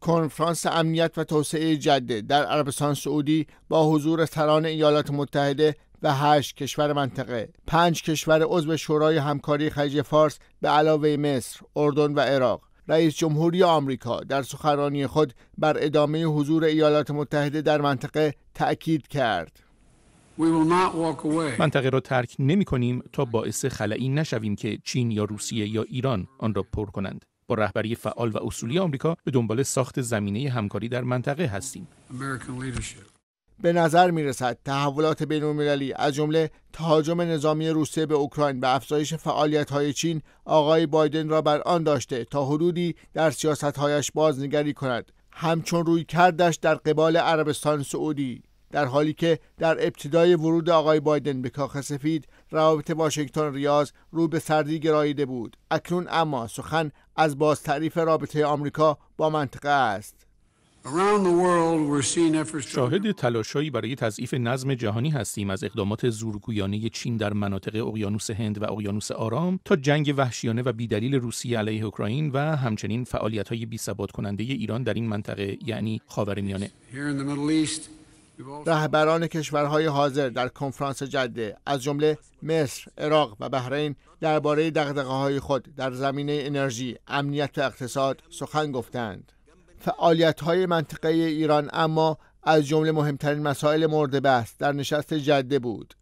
کنفرانس امنیت و توسعه جده در عربستان سعودی با حضور سران ایالات متحده و هشت کشور منطقه پنج کشور عضو شورای همکاری خلیج فارس به علاوه مصر، اردن و عراق رئیس جمهوری آمریکا در سخنرانی خود بر ادامه حضور ایالات متحده در منطقه تأکید کرد منطقه را ترک نمی کنیم تا باعث خلعی نشویم که چین یا روسیه یا ایران آن را پر کنند با رهبری فعال و اصولی آمریکا به دنبال ساخت زمینه همکاری در منطقه هستیم. به نظر می رسد تحولات بین المللی از جمله تهاجم نظامی روسیه به اوکراین و افزایش فعالیت های چین آقای بایدن را بر آن داشته تا حدودی در سیاست هایش بازنگری کند همچون روی کردش در قبال عربستان سعودی در حالی که در ابتدای ورود آقای بایدن به کاخ سفید روابط واشنگتن ریاض رو به سردی گراییده بود اکنون اما سخن از باز تعریف رابطه آمریکا با منطقه است شاهد تلاشهایی برای تضعیف نظم جهانی هستیم از اقدامات زورگویانه چین در مناطق اقیانوس هند و اقیانوس آرام تا جنگ وحشیانه و بیدلیل روسیه علیه اوکراین و همچنین فعالیت های بی کننده ایران در این منطقه یعنی خاورمیانه رهبران کشورهای حاضر در کنفرانس جده از جمله مصر، عراق و بحرین درباره های خود در زمینه انرژی، امنیت و اقتصاد سخن گفتند. های منطقه ایران اما از جمله مهمترین مسائل مورد بحث در نشست جده بود.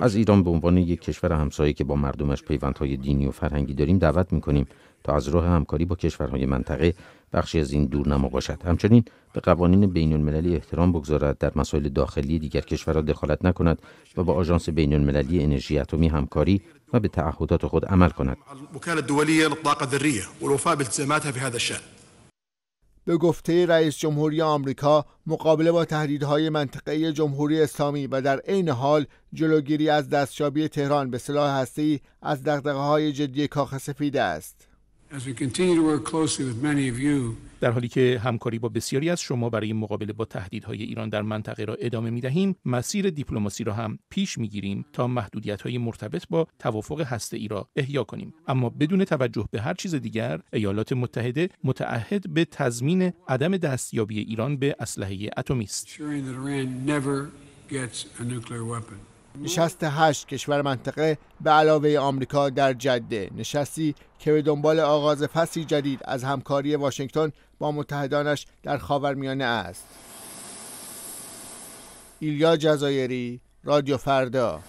از ایران به عنوان یک کشور همسایه که با مردمش پیوندهای دینی و فرهنگی داریم دعوت میکنیم تا از راه همکاری با کشورهای منطقه بخشی از این دور نما باشد همچنین به قوانین بین المللی احترام بگذارد در مسائل داخلی دیگر کشورها دخالت نکند و با آژانس بین المللی انرژی اتمی همکاری و به تعهدات خود عمل کند به گفته رئیس جمهوری آمریکا مقابله با تهدیدهای منطقه جمهوری اسلامی و در عین حال جلوگیری از دستیابی تهران به سلاح هستی از های جدی کاخ سفید است در حالی که همکاری با بسیاری از شما برای مقابله با تهدیدهای ایران در منطقه را ادامه می دهیم، مسیر دیپلماسی را هم پیش می گیریم تا محدودیت های مرتبط با توافق هسته ای را احیا کنیم. اما بدون توجه به هر چیز دیگر، ایالات متحده متعهد به تضمین عدم دستیابی ایران به اسلحه اتمی است. نشست هشت کشور منطقه به علاوه آمریکا در جده نشستی که به دنبال آغاز فصلی جدید از همکاری واشنگتن با متحدانش در خاورمیانه است ایلیا جزایری رادیو فردا